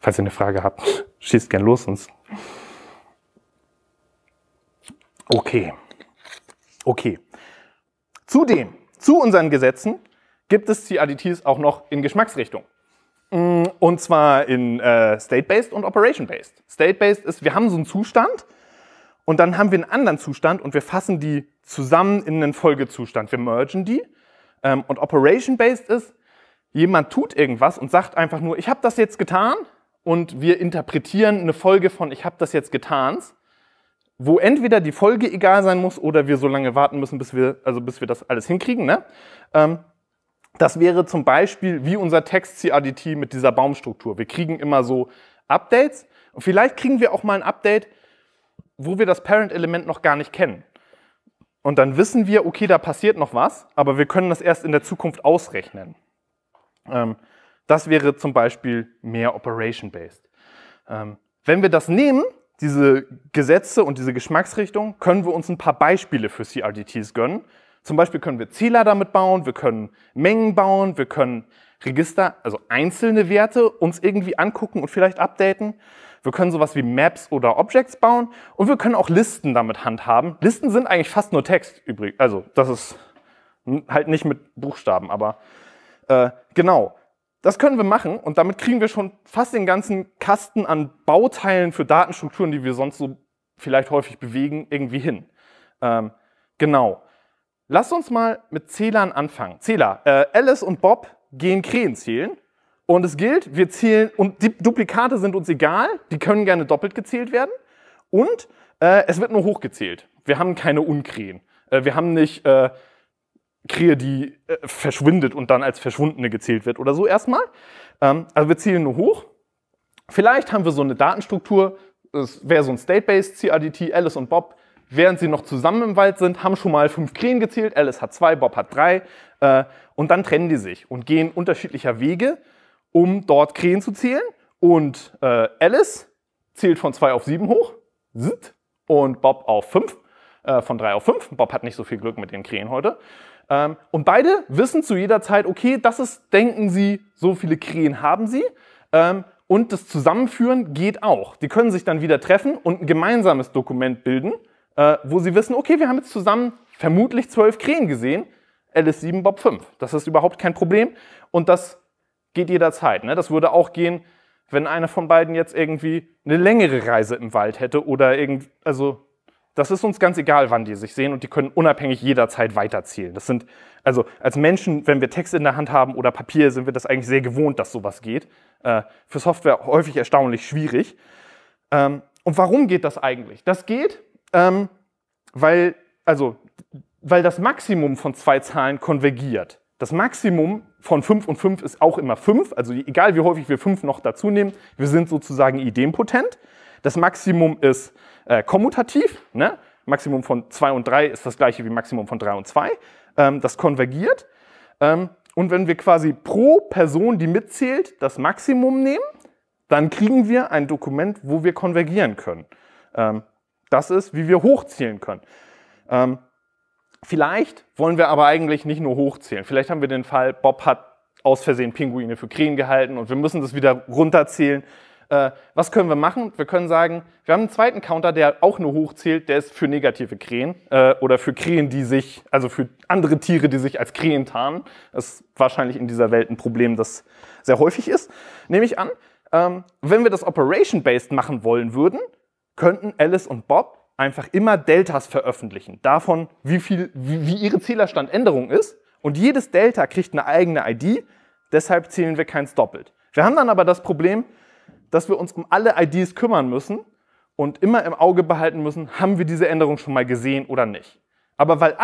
falls ihr eine Frage habt, schießt gern los, sonst. Okay. Okay. Zudem, zu unseren Gesetzen gibt es die Additives auch noch in Geschmacksrichtung. Mm, und zwar in äh, State-Based und Operation-Based. State-Based ist, wir haben so einen Zustand und dann haben wir einen anderen Zustand und wir fassen die zusammen in einen Folgezustand. Wir mergen die. Ähm, und Operation-Based ist, jemand tut irgendwas und sagt einfach nur, ich habe das jetzt getan und wir interpretieren eine Folge von ich habe das jetzt getans wo entweder die Folge egal sein muss oder wir so lange warten müssen, bis wir, also bis wir das alles hinkriegen. Ne? Ähm, das wäre zum Beispiel wie unser Text-CRDT mit dieser Baumstruktur. Wir kriegen immer so Updates und vielleicht kriegen wir auch mal ein Update, wo wir das Parent-Element noch gar nicht kennen. Und dann wissen wir, okay, da passiert noch was, aber wir können das erst in der Zukunft ausrechnen. Ähm, das wäre zum Beispiel mehr Operation-Based. Ähm, wenn wir das nehmen diese Gesetze und diese Geschmacksrichtung können wir uns ein paar Beispiele für CRDTs gönnen. Zum Beispiel können wir Zähler damit bauen, wir können Mengen bauen, wir können Register, also einzelne Werte uns irgendwie angucken und vielleicht updaten. Wir können sowas wie Maps oder Objects bauen und wir können auch Listen damit handhaben. Listen sind eigentlich fast nur Text übrig, also das ist halt nicht mit Buchstaben, aber äh, genau. Das können wir machen und damit kriegen wir schon fast den ganzen Kasten an Bauteilen für Datenstrukturen, die wir sonst so vielleicht häufig bewegen, irgendwie hin. Ähm, genau. Lass uns mal mit Zählern anfangen. Zähler. Äh, Alice und Bob gehen Krähen zählen. Und es gilt, wir zählen, und die Duplikate sind uns egal, die können gerne doppelt gezählt werden. Und äh, es wird nur hochgezählt. Wir haben keine Unkrähen. Äh, wir haben nicht äh, Krähe, die äh, verschwindet und dann als Verschwundene gezählt wird oder so erstmal. Ähm, also wir zielen nur hoch. Vielleicht haben wir so eine Datenstruktur, es wäre so ein State-Based CRDT, Alice und Bob, während sie noch zusammen im Wald sind, haben schon mal fünf Krähen gezählt, Alice hat zwei, Bob hat drei. Äh, und dann trennen die sich und gehen unterschiedlicher Wege, um dort Krähen zu zählen. Und äh, Alice zählt von zwei auf sieben hoch und Bob auf fünf, äh, von drei auf fünf. Bob hat nicht so viel Glück mit den Krähen heute. Ähm, und beide wissen zu jeder Zeit, okay, das ist, denken sie, so viele Krähen haben sie. Ähm, und das Zusammenführen geht auch. Die können sich dann wieder treffen und ein gemeinsames Dokument bilden, äh, wo sie wissen, okay, wir haben jetzt zusammen vermutlich zwölf Krähen gesehen. LS7 Bob 5. Das ist überhaupt kein Problem. Und das geht jederzeit. Ne? Das würde auch gehen, wenn einer von beiden jetzt irgendwie eine längere Reise im Wald hätte oder irgend, also das ist uns ganz egal, wann die sich sehen und die können unabhängig jederzeit weiterzielen. Das sind, also als Menschen, wenn wir Text in der Hand haben oder Papier, sind wir das eigentlich sehr gewohnt, dass sowas geht. Äh, für Software häufig erstaunlich schwierig. Ähm, und warum geht das eigentlich? Das geht, ähm, weil, also, weil das Maximum von zwei Zahlen konvergiert. Das Maximum von 5 und 5 ist auch immer 5, also egal wie häufig wir 5 noch dazu nehmen, wir sind sozusagen idempotent. Das Maximum ist äh, kommutativ. Ne? Maximum von 2 und 3 ist das gleiche wie Maximum von 3 und 2. Ähm, das konvergiert. Ähm, und wenn wir quasi pro Person, die mitzählt, das Maximum nehmen, dann kriegen wir ein Dokument, wo wir konvergieren können. Ähm, das ist, wie wir hochzählen können. Ähm, vielleicht wollen wir aber eigentlich nicht nur hochzählen. Vielleicht haben wir den Fall, Bob hat aus Versehen Pinguine für Krähen gehalten und wir müssen das wieder runterzählen. Äh, was können wir machen? Wir können sagen, wir haben einen zweiten Counter, der auch nur hochzählt, der ist für negative Krähen äh, oder für Krähen, die sich, also für andere Tiere, die sich als Krähen tarnen. Das ist wahrscheinlich in dieser Welt ein Problem, das sehr häufig ist, nehme ich an. Ähm, wenn wir das Operation-Based machen wollen würden, könnten Alice und Bob einfach immer Deltas veröffentlichen, davon, wie, viel, wie, wie ihre Zählerstandänderung ist. Und jedes Delta kriegt eine eigene ID, deshalb zählen wir keins doppelt. Wir haben dann aber das Problem, dass wir uns um alle IDs kümmern müssen und immer im Auge behalten müssen, haben wir diese Änderung schon mal gesehen oder nicht. Aber weil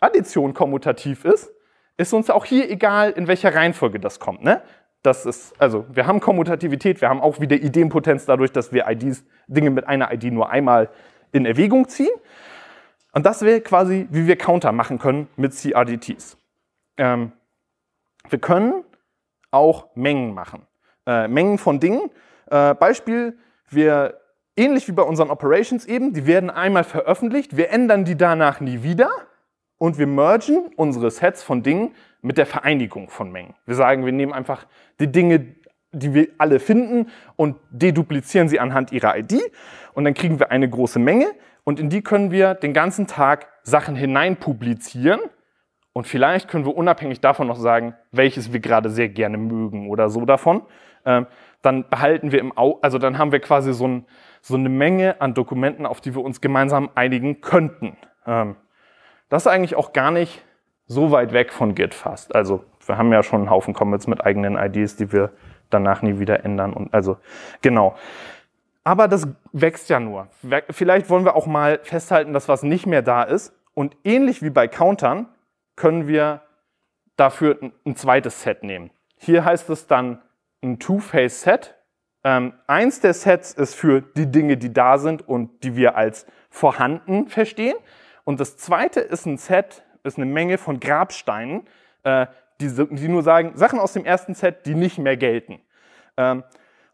Addition kommutativ ist, ist uns auch hier egal, in welcher Reihenfolge das kommt. Ne? Das ist, also wir haben Kommutativität, wir haben auch wieder Ideenpotenz dadurch, dass wir IDs, Dinge mit einer ID nur einmal in Erwägung ziehen. Und das wäre quasi, wie wir Counter machen können mit CRDTs. Ähm, wir können auch Mengen machen äh, Mengen von Dingen. Äh, Beispiel, wir, ähnlich wie bei unseren Operations eben, die werden einmal veröffentlicht, wir ändern die danach nie wieder und wir mergen unsere Sets von Dingen mit der Vereinigung von Mengen. Wir sagen, wir nehmen einfach die Dinge, die wir alle finden und deduplizieren sie anhand ihrer ID und dann kriegen wir eine große Menge und in die können wir den ganzen Tag Sachen hinein publizieren und vielleicht können wir unabhängig davon noch sagen, welches wir gerade sehr gerne mögen oder so davon. Ähm, dann behalten wir im Au also dann haben wir quasi so, ein, so, eine Menge an Dokumenten, auf die wir uns gemeinsam einigen könnten. Ähm, das ist eigentlich auch gar nicht so weit weg von Git fast. Also wir haben ja schon einen Haufen Commits mit eigenen IDs, die wir danach nie wieder ändern und also genau. Aber das wächst ja nur. Vielleicht wollen wir auch mal festhalten, dass was nicht mehr da ist. Und ähnlich wie bei Countern können wir dafür ein zweites Set nehmen. Hier heißt es dann ein Two-Face-Set. Ähm, eins der Sets ist für die Dinge, die da sind und die wir als vorhanden verstehen. Und das zweite ist ein Set, ist eine Menge von Grabsteinen, äh, die, die, nur sagen, Sachen aus dem ersten Set, die nicht mehr gelten. Ähm,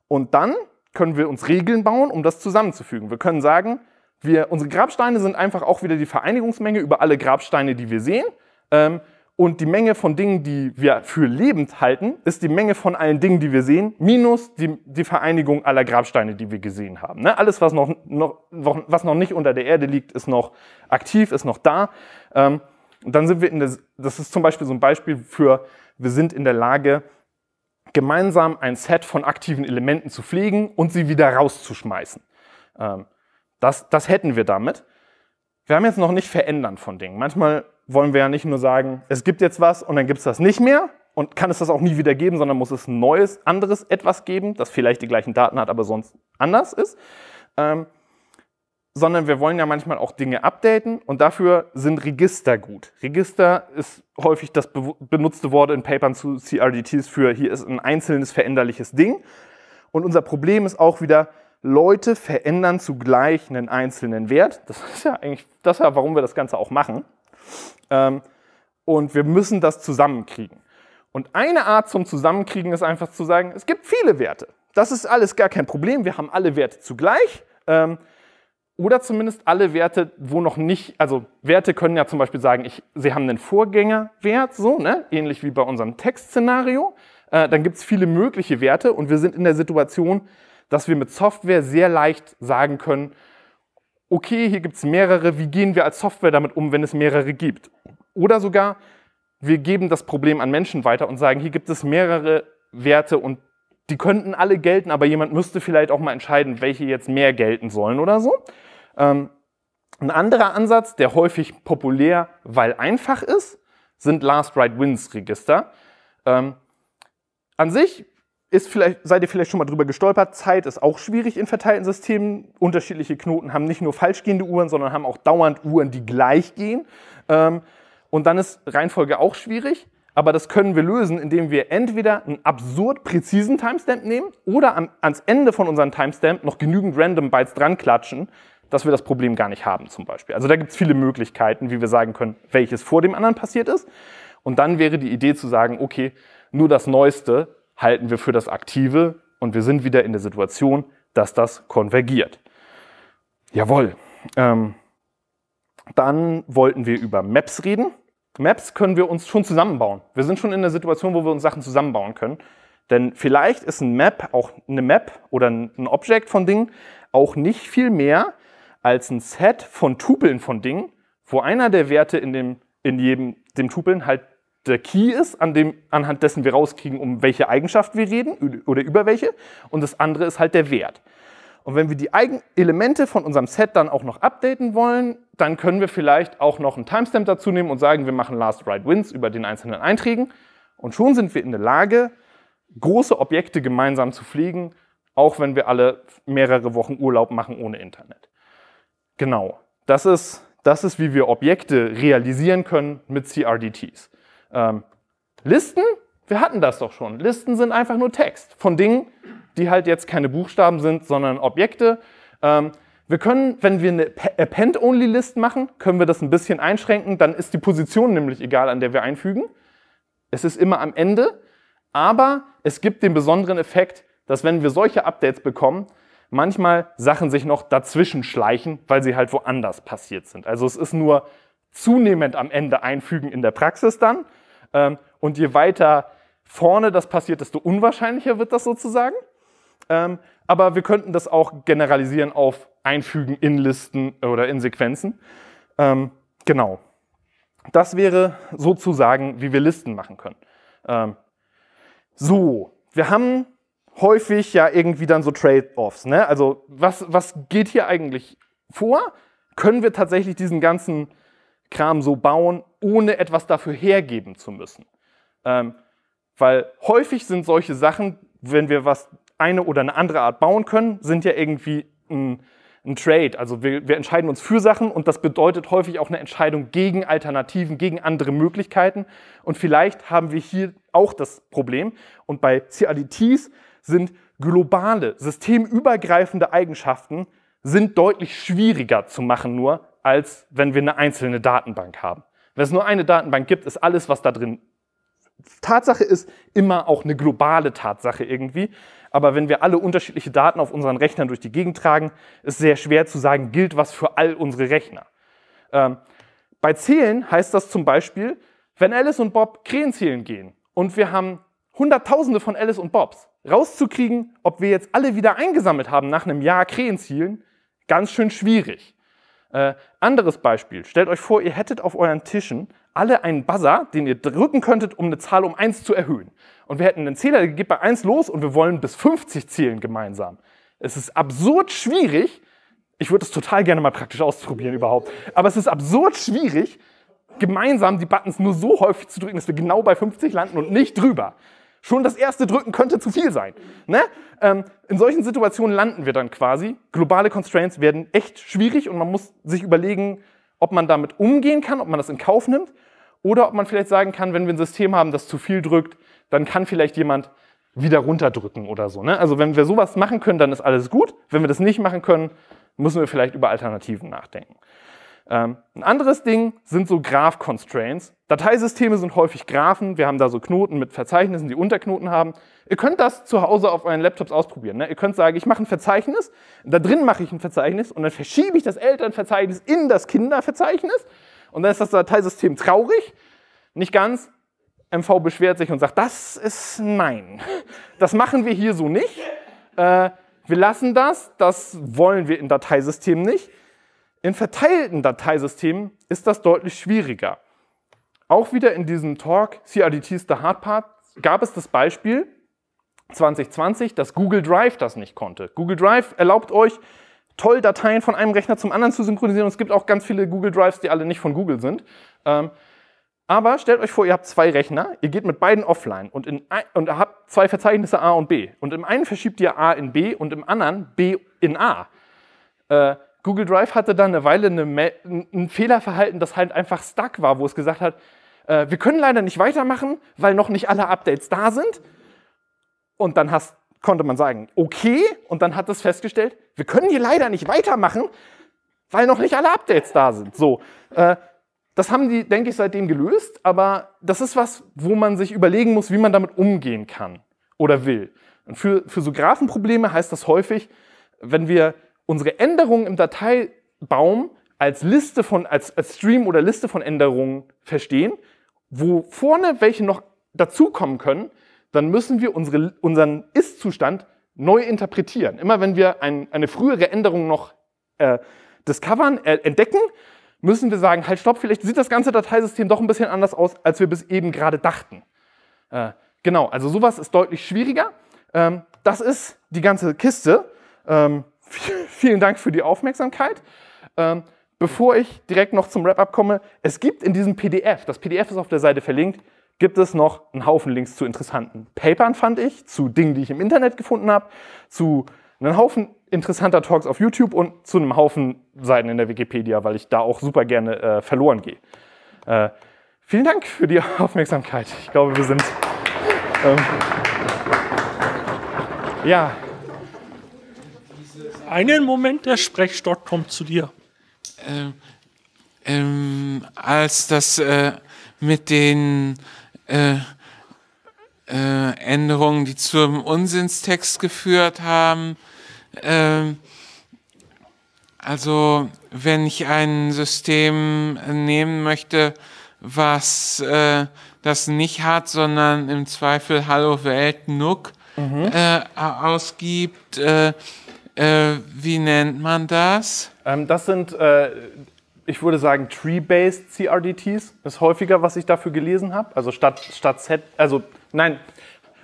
und dann können wir uns Regeln bauen, um das zusammenzufügen. Wir können sagen, wir, unsere Grabsteine sind einfach auch wieder die Vereinigungsmenge über alle Grabsteine, die wir sehen. Ähm, und die Menge von Dingen, die wir für lebend halten, ist die Menge von allen Dingen, die wir sehen, minus die, die Vereinigung aller Grabsteine, die wir gesehen haben. Ne? Alles, was noch, noch, was noch nicht unter der Erde liegt, ist noch aktiv, ist noch da. Ähm, und dann sind wir in der, das ist zum Beispiel so ein Beispiel für, wir sind in der Lage, gemeinsam ein Set von aktiven Elementen zu pflegen und sie wieder rauszuschmeißen. Ähm, das, das hätten wir damit. Wir haben jetzt noch nicht verändern von Dingen. Manchmal wollen wir ja nicht nur sagen, es gibt jetzt was und dann gibt es das nicht mehr und kann es das auch nie wieder geben, sondern muss es ein neues, anderes etwas geben, das vielleicht die gleichen Daten hat, aber sonst anders ist. Ähm, sondern wir wollen ja manchmal auch Dinge updaten und dafür sind Register gut. Register ist häufig das be benutzte Wort in Papern zu CRDTs für hier ist ein einzelnes veränderliches Ding. Und unser Problem ist auch wieder, Leute verändern zugleich einen einzelnen Wert. Das ist ja eigentlich das, warum wir das Ganze auch machen. Ähm, und wir müssen das zusammenkriegen. Und eine Art zum Zusammenkriegen ist einfach zu sagen, es gibt viele Werte. Das ist alles gar kein Problem. Wir haben alle Werte zugleich. Ähm, oder zumindest alle Werte, wo noch nicht, also Werte können ja zum Beispiel sagen, ich, sie haben einen Vorgängerwert, so, ne? ähnlich wie bei unserem Textszenario. Äh, dann gibt es viele mögliche Werte und wir sind in der Situation, dass wir mit Software sehr leicht sagen können, okay, hier gibt es mehrere, wie gehen wir als Software damit um, wenn es mehrere gibt? Oder sogar, wir geben das Problem an Menschen weiter und sagen, hier gibt es mehrere Werte und die könnten alle gelten, aber jemand müsste vielleicht auch mal entscheiden, welche jetzt mehr gelten sollen oder so. Ähm, ein anderer Ansatz, der häufig populär, weil einfach ist, sind Last Right Wins Register. Ähm, an sich ist vielleicht, seid ihr vielleicht schon mal drüber gestolpert. Zeit ist auch schwierig in verteilten Systemen. Unterschiedliche Knoten haben nicht nur falschgehende Uhren, sondern haben auch dauernd Uhren, die gleich gehen. Ähm, und dann ist Reihenfolge auch schwierig. Aber das können wir lösen, indem wir entweder einen absurd präzisen Timestamp nehmen oder am, ans Ende von unserem Timestamp noch genügend Random Bytes dran klatschen, dass wir das Problem gar nicht haben zum Beispiel. Also da gibt es viele Möglichkeiten, wie wir sagen können, welches vor dem anderen passiert ist. Und dann wäre die Idee zu sagen, okay, nur das Neueste halten wir für das Aktive und wir sind wieder in der Situation, dass das konvergiert. Jawohl. Ähm, dann wollten wir über Maps reden. Maps können wir uns schon zusammenbauen. Wir sind schon in der Situation, wo wir uns Sachen zusammenbauen können. Denn vielleicht ist ein Map, auch eine Map oder ein Objekt von Dingen, auch nicht viel mehr als ein Set von Tupeln von Dingen, wo einer der Werte in dem, in jedem, dem Tupeln halt der Key ist, an dem, anhand dessen wir rauskriegen, um welche Eigenschaft wir reden oder über welche. Und das andere ist halt der Wert. Und wenn wir die Eigen Elemente von unserem Set dann auch noch updaten wollen, dann können wir vielleicht auch noch einen Timestamp dazu nehmen und sagen, wir machen Last Write Wins über den einzelnen Einträgen. Und schon sind wir in der Lage, große Objekte gemeinsam zu pflegen, auch wenn wir alle mehrere Wochen Urlaub machen ohne Internet. Genau, das ist, das ist wie wir Objekte realisieren können mit CRDTs. Ähm, Listen, wir hatten das doch schon. Listen sind einfach nur Text von Dingen, die halt jetzt keine Buchstaben sind, sondern Objekte. Ähm, wir können, wenn wir eine Append-Only-List machen, können wir das ein bisschen einschränken. Dann ist die Position nämlich egal, an der wir einfügen. Es ist immer am Ende. Aber es gibt den besonderen Effekt, dass wenn wir solche Updates bekommen, manchmal Sachen sich noch dazwischen schleichen, weil sie halt woanders passiert sind. Also es ist nur zunehmend am Ende einfügen in der Praxis dann. Ähm, und je weiter vorne das passiert, desto unwahrscheinlicher wird das sozusagen. Ähm, aber wir könnten das auch generalisieren auf Einfügen in Listen oder in Sequenzen. Ähm, genau. Das wäre sozusagen, wie wir Listen machen können. so, wir haben häufig ja irgendwie dann so Trade-offs. Ne? Also was, was geht hier eigentlich vor? Können wir tatsächlich diesen ganzen Kram so bauen, ohne etwas dafür hergeben zu müssen. Ähm, weil häufig sind solche Sachen, wenn wir was eine oder eine andere Art bauen können, sind ja irgendwie ein, ein Trade. Also wir, wir, entscheiden uns für Sachen und das bedeutet häufig auch eine Entscheidung gegen Alternativen, gegen andere Möglichkeiten. Und vielleicht haben wir hier auch das Problem. Und bei CRDTs e sind globale, systemübergreifende Eigenschaften sind deutlich schwieriger zu machen nur, als wenn wir eine einzelne Datenbank haben. Wenn es nur eine Datenbank gibt, ist alles, was da drin Tatsache ist, immer auch eine globale Tatsache irgendwie. Aber wenn wir alle unterschiedliche Daten auf unseren Rechnern durch die Gegend tragen, ist sehr schwer zu sagen, gilt was für all unsere Rechner. Ähm, bei Zählen heißt das zum Beispiel, wenn Alice und Bob Krähen zählen gehen und wir haben Hunderttausende von Alice und Bobs, rauszukriegen, ob wir jetzt alle wieder eingesammelt haben nach einem Jahr Krähen zielen, ganz schön schwierig. Äh, anderes Beispiel. Stellt euch vor, ihr hättet auf euren Tischen alle einen Buzzer, den ihr drücken könntet, um eine Zahl um 1 zu erhöhen. Und wir hätten einen Zähler, der geht bei 1 los und wir wollen bis 50 zählen gemeinsam. Es ist absurd schwierig. Ich würde es total gerne mal praktisch ausprobieren überhaupt. Aber es ist absurd schwierig, gemeinsam die Buttons nur so häufig zu drücken, dass wir genau bei 50 landen und nicht drüber. Schon das erste Drücken könnte zu viel sein. Ne? Ähm, in solchen Situationen landen wir dann quasi. Globale Constraints werden echt schwierig und man muss sich überlegen, ob man damit umgehen kann, ob man das in Kauf nimmt oder ob man vielleicht sagen kann, wenn wir ein System haben, das zu viel drückt, dann kann vielleicht jemand wieder runterdrücken oder so. Ne? Also wenn wir sowas machen können, dann ist alles gut. Wenn wir das nicht machen können, müssen wir vielleicht über Alternativen nachdenken. Ähm, ein anderes Ding sind so Graph-Constraints. Dateisysteme sind häufig Graphen. Wir haben da so Knoten mit Verzeichnissen, die Unterknoten haben. Ihr könnt das zu Hause auf euren Laptops ausprobieren. Ne? Ihr könnt sagen, ich mache ein Verzeichnis, da drin mache ich ein Verzeichnis und dann verschiebe ich das Elternverzeichnis in das Kinderverzeichnis und dann ist das Dateisystem traurig. Nicht ganz. MV beschwert sich und sagt, das ist nein. Das machen wir hier so nicht. Äh, wir lassen das, das wollen wir im Dateisystem nicht. In verteilten Dateisystemen ist das deutlich schwieriger. Auch wieder in diesem Talk CRDT's The Hard Part gab es das Beispiel 2020, dass Google Drive das nicht konnte. Google Drive erlaubt euch, toll Dateien von einem Rechner zum anderen zu synchronisieren. es gibt auch ganz viele Google Drives, die alle nicht von Google sind. Ähm, aber stellt euch vor, ihr habt zwei Rechner, ihr geht mit beiden offline und, in, und habt zwei Verzeichnisse A und B. Und im einen verschiebt ihr A in B und im anderen B in A. Äh, Google Drive hatte dann eine Weile eine ein Fehlerverhalten, das halt einfach stuck war, wo es gesagt hat, äh, wir können leider nicht weitermachen, weil noch nicht alle Updates da sind. Und dann hast, konnte man sagen, okay, und dann hat es festgestellt, wir können hier leider nicht weitermachen, weil noch nicht alle Updates da sind. So, äh, das haben die, denke ich, seitdem gelöst, aber das ist was, wo man sich überlegen muss, wie man damit umgehen kann oder will. Und für, für so Graphenprobleme heißt das häufig, wenn wir unsere Änderungen im Dateibaum als Liste von, als, als Stream oder Liste von Änderungen verstehen, wo vorne welche noch dazukommen können, dann müssen wir unsere, unseren Ist-Zustand neu interpretieren. Immer wenn wir ein, eine frühere Änderung noch äh, discovern, äh, entdecken, müssen wir sagen, halt stopp, vielleicht sieht das ganze Dateisystem doch ein bisschen anders aus, als wir bis eben gerade dachten. Äh, genau, also sowas ist deutlich schwieriger. Ähm, das ist die ganze Kiste. Ähm, vielen Dank für die Aufmerksamkeit. Ähm, bevor ich direkt noch zum Wrap-up komme, es gibt in diesem PDF, das PDF ist auf der Seite verlinkt, gibt es noch einen Haufen Links zu interessanten Papern, fand ich, zu Dingen, die ich im Internet gefunden habe, zu einem Haufen interessanter Talks auf YouTube und zu einem Haufen Seiten in der Wikipedia, weil ich da auch super gerne äh, verloren gehe. Äh, vielen Dank für die Aufmerksamkeit. Ich glaube, wir sind. Ähm, ja einen Moment, der Sprechstock kommt zu dir. Ähm, ähm, als das äh, mit den äh, äh, Änderungen, die zum Unsinnstext geführt haben, ähm, also wenn ich ein System nehmen möchte, was äh, das nicht hat, sondern im Zweifel Hallo Welt Nook mhm. äh, ausgibt, äh, äh, wie nennt man das? Ähm, das sind, äh, ich würde sagen, Tree-Based CRDTs. Das Ist häufiger, was ich dafür gelesen habe. Also statt, statt Set, also nein,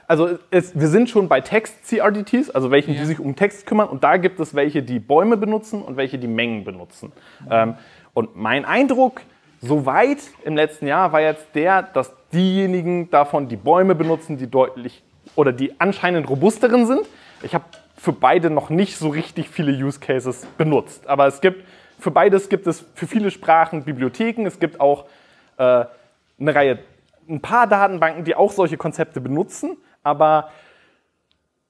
also es, wir sind schon bei Text-CRDTs, also welche, ja. die sich um Text kümmern. Und da gibt es welche, die Bäume benutzen und welche, die Mengen benutzen. Mhm. Ähm, und mein Eindruck soweit im letzten Jahr war jetzt der, dass diejenigen davon, die Bäume benutzen, die deutlich oder die anscheinend robusteren sind. Ich habe für beide noch nicht so richtig viele Use Cases benutzt. Aber es gibt für beides gibt es für viele Sprachen Bibliotheken. Es gibt auch äh, eine Reihe, ein paar Datenbanken, die auch solche Konzepte benutzen. Aber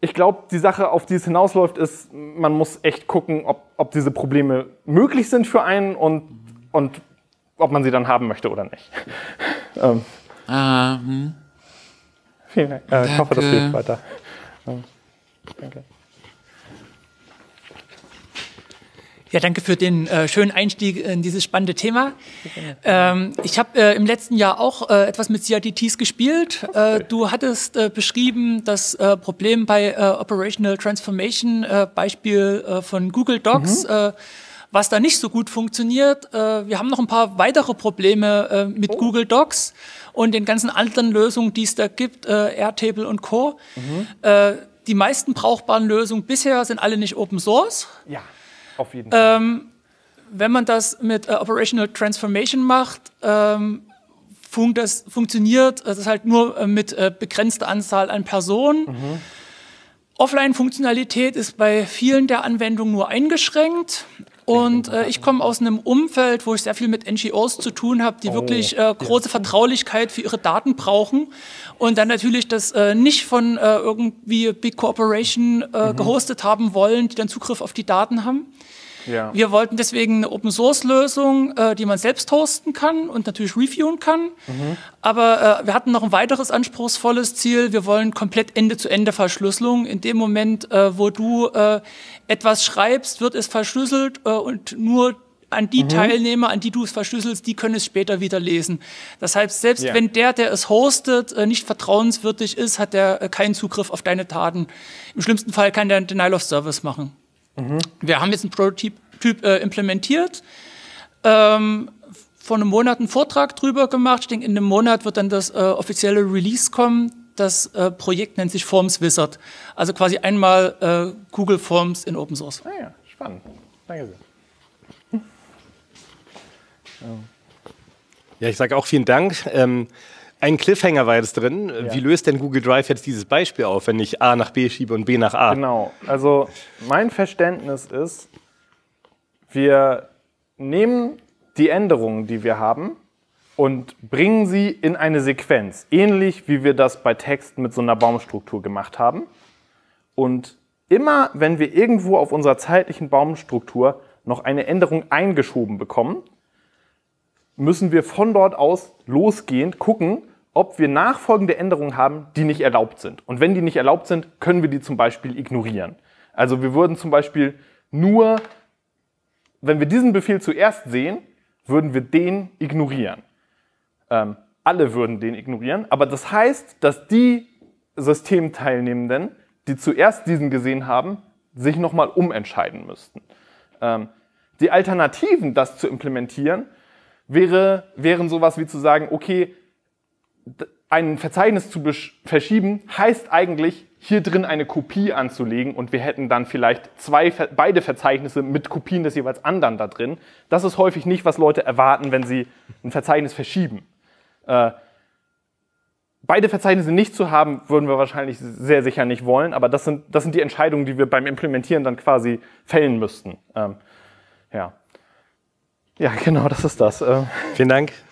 ich glaube, die Sache, auf die es hinausläuft, ist, man muss echt gucken, ob, ob diese Probleme möglich sind für einen und, und ob man sie dann haben möchte oder nicht. ähm. Um, ah, hm. vielen Dank. Äh, ich hoffe, das hilft weiter. Ähm, danke. Ja, danke für den äh, schönen Einstieg in dieses spannende Thema. Ähm, ich habe äh, im letzten Jahr auch äh, etwas mit CRDTs gespielt. Äh, du hattest äh, beschrieben das äh, Problem bei äh, Operational Transformation, äh, Beispiel äh, von Google Docs. Mhm äh, was da nicht so gut funktioniert. Äh, wir haben noch ein paar weitere Probleme äh, mit oh. Google Docs und den ganzen anderen Lösungen, die es da gibt, äh, Airtable und Co. Mhm. Äh, die meisten brauchbaren Lösungen bisher sind alle nicht Open Source. Ja. Auf jeden Fall. Ähm, wenn man das mit äh, Operational Transformation macht, ähm, fun das funktioniert äh, das halt nur äh, mit äh, begrenzter Anzahl an Personen. Mhm. Offline-Funktionalität ist bei vielen der Anwendungen nur eingeschränkt. Und äh, ich komme aus einem Umfeld, wo ich sehr viel mit NGOs zu tun habe, die oh. wirklich äh, große Vertraulichkeit für ihre Daten brauchen. Und dann natürlich das äh, nicht von äh, irgendwie Big Corporation äh, mhm. gehostet haben wollen, die dann Zugriff auf die Daten haben. Ja. Wir wollten deswegen eine Open-Source-Lösung, äh, die man selbst hosten kann und natürlich reviewen kann. Mhm. Aber äh, wir hatten noch ein weiteres anspruchsvolles Ziel. Wir wollen komplett Ende-zu-Ende-Verschlüsselung. In dem Moment, äh, wo du äh, etwas schreibst, wird es verschlüsselt äh, und nur an die mhm. Teilnehmer, an die du es verschlüsselst, die können es später wieder lesen. Das heißt, selbst yeah. wenn der, der es hostet, äh, nicht vertrauenswürdig ist, hat er äh, keinen Zugriff auf deine Taten. Im schlimmsten Fall kann der einen Denial of Service machen. Mhm. Wir haben jetzt einen Prototyp äh, implementiert, ähm, vor einem Monat einen Vortrag drüber gemacht. Ich denke, in einem Monat wird dann das äh, offizielle Release kommen. Das äh, Projekt nennt sich Forms Wizard. Also quasi einmal äh, Google Forms in Open Source. Ah ja, spannend. Danke sehr. Ja, ich sage auch vielen Dank. Ähm, ein Cliffhanger war jetzt drin. Ja. Wie löst denn Google Drive jetzt dieses Beispiel auf, wenn ich A nach B schiebe und B nach A? Genau. Also mein Verständnis ist, wir nehmen die Änderungen, die wir haben, und bringen sie in eine Sequenz, ähnlich wie wir das bei Text mit so einer Baumstruktur gemacht haben. Und immer, wenn wir irgendwo auf unserer zeitlichen Baumstruktur noch eine Änderung eingeschoben bekommen, müssen wir von dort aus losgehend gucken, ob wir nachfolgende Änderungen haben, die nicht erlaubt sind. Und wenn die nicht erlaubt sind, können wir die zum Beispiel ignorieren. Also wir würden zum Beispiel nur, wenn wir diesen Befehl zuerst sehen, würden wir den ignorieren. Ähm, alle würden den ignorieren, aber das heißt, dass die Systemteilnehmenden, die zuerst diesen gesehen haben, sich nochmal umentscheiden müssten. Ähm, die Alternativen, das zu implementieren, wäre, wären sowas wie zu sagen, okay, ein Verzeichnis zu verschieben, heißt eigentlich, hier drin eine Kopie anzulegen und wir hätten dann vielleicht zwei, beide Verzeichnisse mit Kopien des jeweils anderen da drin. Das ist häufig nicht, was Leute erwarten, wenn sie ein Verzeichnis verschieben. Äh, beide Verzeichnisse nicht zu haben, würden wir wahrscheinlich sehr sicher nicht wollen, aber das sind, das sind die Entscheidungen, die wir beim Implementieren dann quasi fällen müssten. Ähm, ja. Ja, genau, das ist das. Ähm. Vielen Dank.